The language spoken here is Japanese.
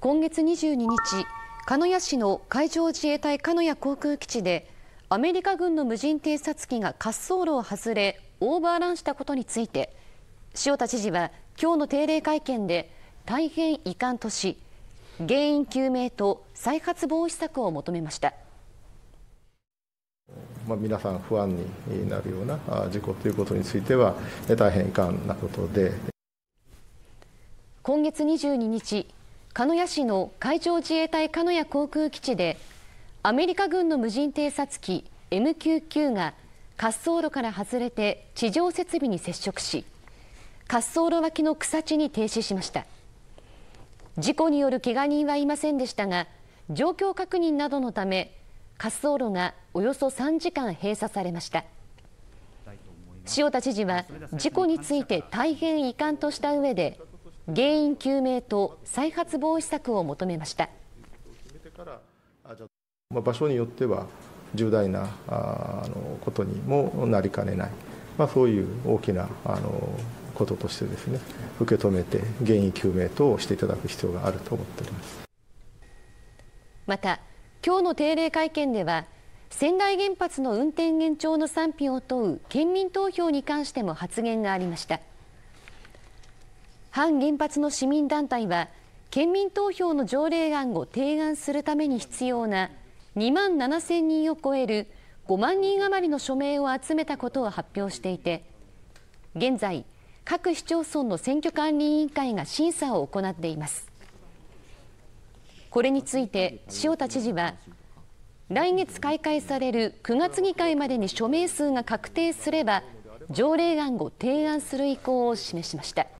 今月22日鹿屋市の海上自衛隊鹿屋航空基地でアメリカ軍の無人偵察機が滑走路を外れオーバーランしたことについて塩田知事は今日の定例会見で大変遺憾とし原因究明と再発防止策を求めました。まあ、皆さん不安になるような事故ということについては大変遺憾なことで今月22日鹿屋市の海上自衛隊鹿屋航空基地でアメリカ軍の無人偵察機 MQ9 が滑走路から外れて地上設備に接触し滑走路脇の草地に停止しました事故によるけが人はいませんでしたが状況確認などのため滑走路がおよそ3時間閉鎖されました塩田知事は事故について大変遺憾とした上で原因究明と再発防止策を求めました場所によっては重大なあのことにもなりかねない、まあ、そういう大きなあのこととしてですね受け止めて原因究明等をしていただく必要があると思っておりますまた今日の定例会見では仙台原発の運転延長の賛否を問う県民投票に関しても発言がありました。反原発の市民団体は県民投票の条例案を提案するために必要な2万7000人を超える5万人余りの署名を集めたことを発表していて現在各市町村の選挙管理委員会が審査を行っていますこれについて塩田知事は来月開会される9月議会までに署名数が確定すれば条例案を提案する意向を示しました